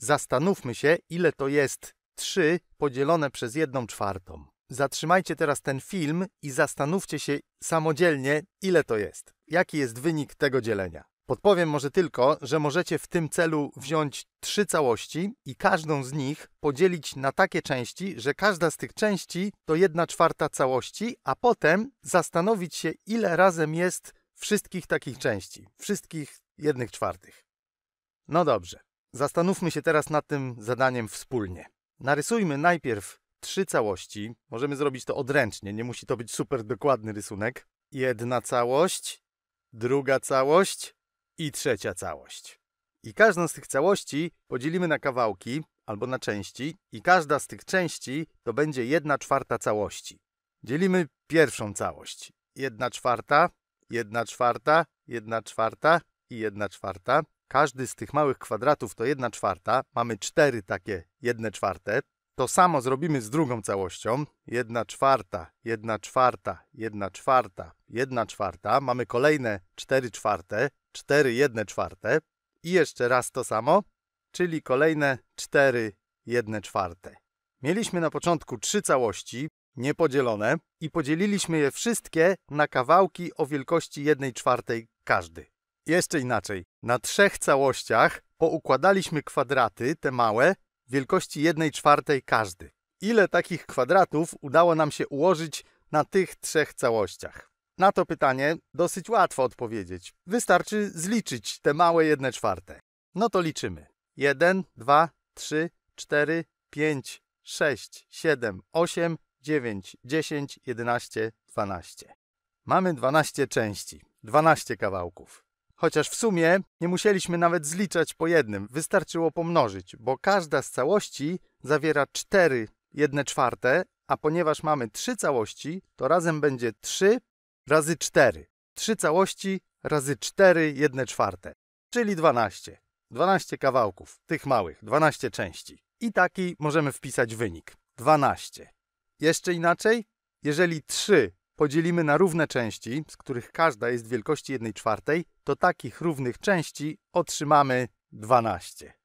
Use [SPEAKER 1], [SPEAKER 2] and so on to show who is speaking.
[SPEAKER 1] Zastanówmy się, ile to jest 3 podzielone przez 1 czwartą. Zatrzymajcie teraz ten film i zastanówcie się samodzielnie, ile to jest. Jaki jest wynik tego dzielenia? Podpowiem może tylko, że możecie w tym celu wziąć trzy całości i każdą z nich podzielić na takie części, że każda z tych części to 1 czwarta całości, a potem zastanowić się, ile razem jest wszystkich takich części, wszystkich jednych czwartych. No dobrze. Zastanówmy się teraz nad tym zadaniem wspólnie. Narysujmy najpierw trzy całości. Możemy zrobić to odręcznie, nie musi to być super dokładny rysunek. Jedna całość, druga całość i trzecia całość. I każdą z tych całości podzielimy na kawałki albo na części, i każda z tych części to będzie jedna czwarta całości. Dzielimy pierwszą całość. Jedna czwarta, jedna czwarta, jedna czwarta i jedna czwarta. Każdy z tych małych kwadratów to 1 czwarta. Mamy cztery takie 1 czwarte. To samo zrobimy z drugą całością. 1 czwarta, 1 czwarta, 1 czwarta, 1 czwarta. Mamy kolejne 4 czwarte, 4 1 czwarte. I jeszcze raz to samo, czyli kolejne 4 1 czwarte. Mieliśmy na początku trzy całości, niepodzielone, i podzieliliśmy je wszystkie na kawałki o wielkości 1 czwartej każdy. Jeszcze inaczej. Na trzech całościach poukładaliśmy kwadraty, te małe, wielkości 1 czwartej każdy. Ile takich kwadratów udało nam się ułożyć na tych trzech całościach? Na to pytanie dosyć łatwo odpowiedzieć. Wystarczy zliczyć te małe 1 czwarte. No to liczymy. 1, 2, 3, 4, 5, 6, 7, 8, 9, 10, 11, 12. Mamy 12 części, 12 kawałków. Chociaż w sumie nie musieliśmy nawet zliczać po jednym, wystarczyło pomnożyć, bo każda z całości zawiera 4 1 czwarte, a ponieważ mamy 3 całości, to razem będzie 3 razy 4. 3 całości razy 4 1 czwarte, czyli 12. 12 kawałków, tych małych, 12 części. I taki możemy wpisać wynik. 12. Jeszcze inaczej, jeżeli 3 podzielimy na równe części, z których każda jest wielkości 1 czwartej, to takich równych części otrzymamy 12.